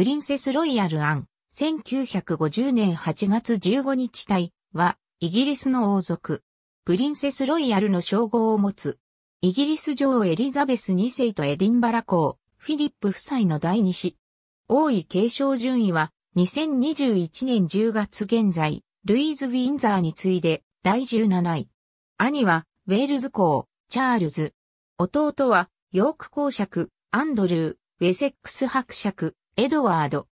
プリンセスロイヤルアン、1950年8月15日隊は、イギリスの王族、プリンセスロイヤルの称号を持つ、イギリス女王エリザベス2世とエディンバラ公、フィリップ夫妻の第2子。王位継承順位は、2021年10月現在、ルイーズ・ウィンザーに次いで、第17位。兄は、ウェールズ公、チャールズ。弟は、ヨーク公爵、アンドルー、ウェセックス伯爵、エドワード。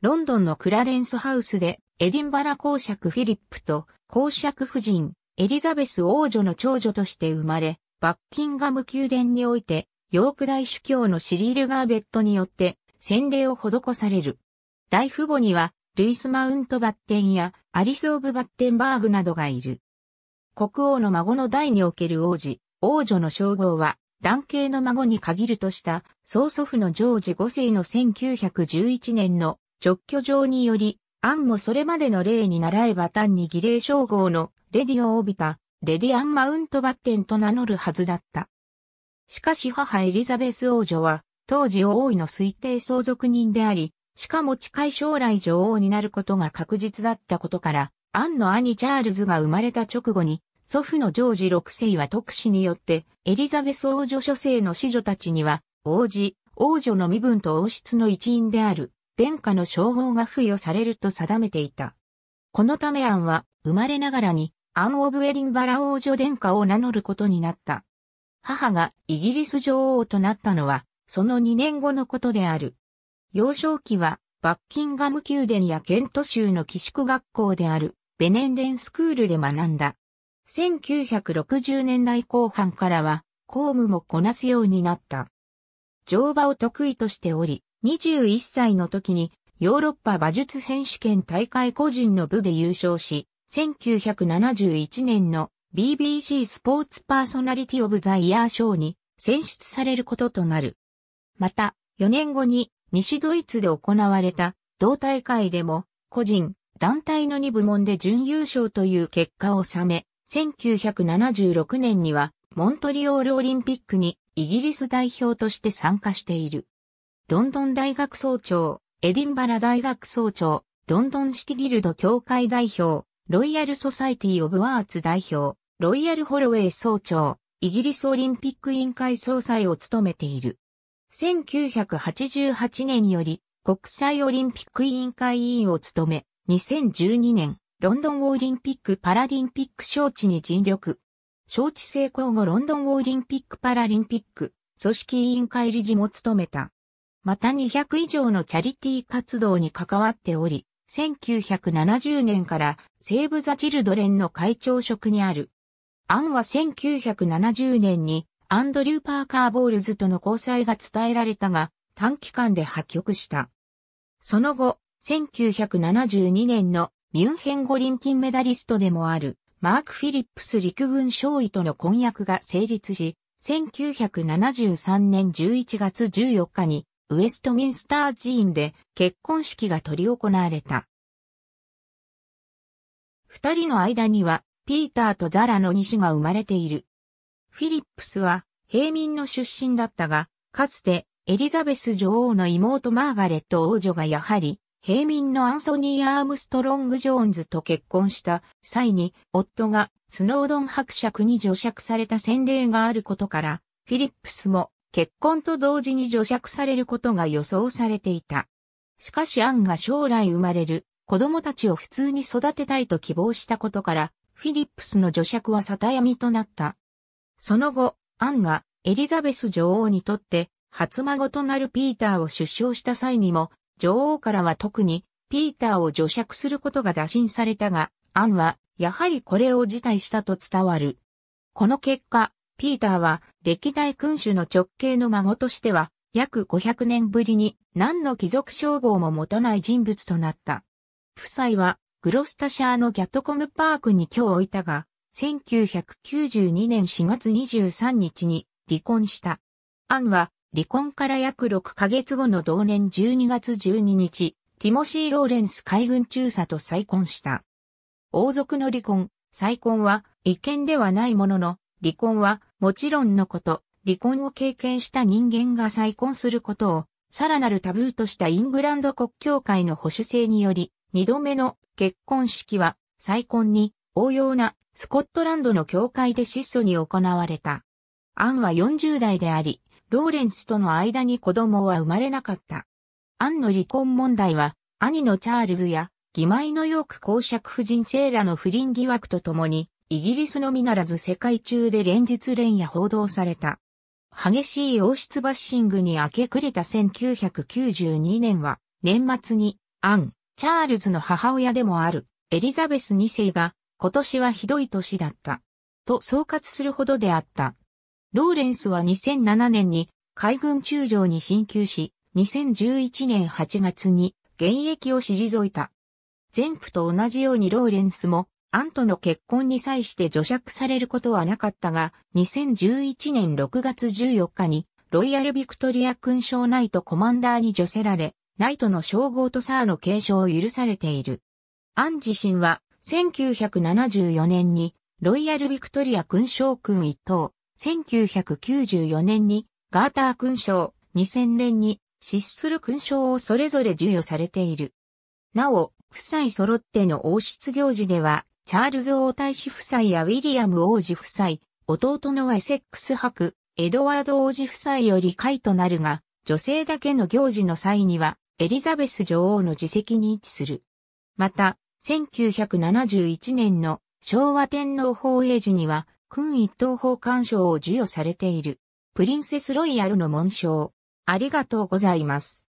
ロンドンのクラレンスハウスで、エディンバラ公爵フィリップと公爵夫人、エリザベス王女の長女として生まれ、バッキンガム宮殿において、ヨーク大主教のシリール・ガーベットによって洗礼を施される。大父母には、ルイス・マウント・バッテンやアリス・オブ・バッテンバーグなどがいる。国王の孫の代における王子、王女の称号は、男系の孫に限るとした曽祖父のジョージ5世の1911年の直居状により、アンもそれまでの例に習えば単に儀礼称号のレディを帯びたレディアン・マウントバッテンと名乗るはずだった。しかし母エリザベス王女は当時王位の推定相続人であり、しかも近い将来女王になることが確実だったことから、アンの兄チャールズが生まれた直後に祖父のジョージ6世は特使によって、エリザベス王女諸世の子女たちには、王子、王女の身分と王室の一員である、殿下の称号が付与されると定めていた。このためアンは、生まれながらに、アン・オブ・エディンバラ王女殿下を名乗ることになった。母がイギリス女王となったのは、その2年後のことである。幼少期は、バッキンガム宮殿やケント州の寄宿学校である、ベネンデンスクールで学んだ。1960年代後半からは公務もこなすようになった。乗馬を得意としており、21歳の時にヨーロッパ馬術選手権大会個人の部で優勝し、1971年の BBC スポーツパーソナリティオブザイヤー賞に選出されることとなる。また、4年後に西ドイツで行われた同大会でも個人、団体の2部門で準優勝という結果を収め、1976年にはモントリオールオリンピックにイギリス代表として参加している。ロンドン大学総長、エディンバラ大学総長、ロンドンシティギルド協会代表、ロイヤルソサイティオブワーツ代表、ロイヤルホロウェイ総長、イギリスオリンピック委員会総裁を務めている。1988年より国際オリンピック委員会委員を務め、2012年ロンドンオリンピック・パラリンピック招致に尽力。招致成功後ロンドンオリンピック・パラリンピック組織委員会理事も務めた。また200以上のチャリティー活動に関わっており、1970年からセーブ・ザ・チルドレンの会長職にある。アンは1970年にアンドリュー・パーカー・ボールズとの交際が伝えられたが、短期間で破局した。その後、1972年のミュンヘン五輪金メダリストでもある、マーク・フィリップス陸軍少尉との婚約が成立し、1973年11月14日に、ウェストミンスター寺院で結婚式が執り行われた。二人の間には、ピーターとザラの二子が生まれている。フィリップスは、平民の出身だったが、かつて、エリザベス女王の妹マーガレット王女がやはり、平民のアンソニー・アームストロング・ジョーンズと結婚した際に、夫がスノードン伯爵に除爵された先例があることから、フィリップスも結婚と同時に除爵されることが予想されていた。しかしアンが将来生まれる子供たちを普通に育てたいと希望したことから、フィリップスの除爵は里闇となった。その後、アンがエリザベス女王にとって初孫となるピーターを出生した際にも、女王からは特に、ピーターを除釈することが打診されたが、アンは、やはりこれを辞退したと伝わる。この結果、ピーターは、歴代君主の直系の孫としては、約500年ぶりに何の貴族称号も持たない人物となった。夫妻はグロスタシャーのギャットコムパークに今日置いたが、1992年4月23日に離婚した。アンは離婚から約6ヶ月後の同年12月12日、ティモシー・ローレンス海軍中佐と再婚した。王族の離婚、再婚は違憲ではないものの、離婚はもちろんのこと、離婚を経験した人間が再婚することを、さらなるタブーとしたイングランド国教会の保守性により、二度目の結婚式は再婚に応用なスコットランドの教会で質素に行われた。アンは40代であり、ローレンスとの間に子供は生まれなかった。アンの離婚問題は、兄のチャールズや、義妹のヨーク公爵夫人セーラの不倫疑惑とともに、イギリスのみならず世界中で連日連夜報道された。激しい王室バッシングに明け暮れた1992年は、年末に、アン、チャールズの母親でもある、エリザベス2世が、今年はひどい年だった。と総括するほどであった。ローレンスは2007年に海軍中将に進級し、2011年8月に現役を退いた。前夫と同じようにローレンスも、アンとの結婚に際して除釈されることはなかったが、2011年6月14日に、ロイヤル・ビクトリア勲章ナイトコマンダーに除せられ、ナイトの称号とサーの継承を許されている。アン自身は、1974年に、ロイヤル・ビクトリア勲章君一等、1994年にガーター勲章、2000年に失する勲章をそれぞれ授与されている。なお、夫妻揃っての王室行事では、チャールズ王太子夫妻やウィリアム王子夫妻、弟のエセックス伯、エドワード王子夫妻より会となるが、女性だけの行事の際には、エリザベス女王の自責に位置する。また、1971年の昭和天皇法営時には、勲一等宝冠賞を授与されている。プリンセスロイヤルの紋章。ありがとうございます。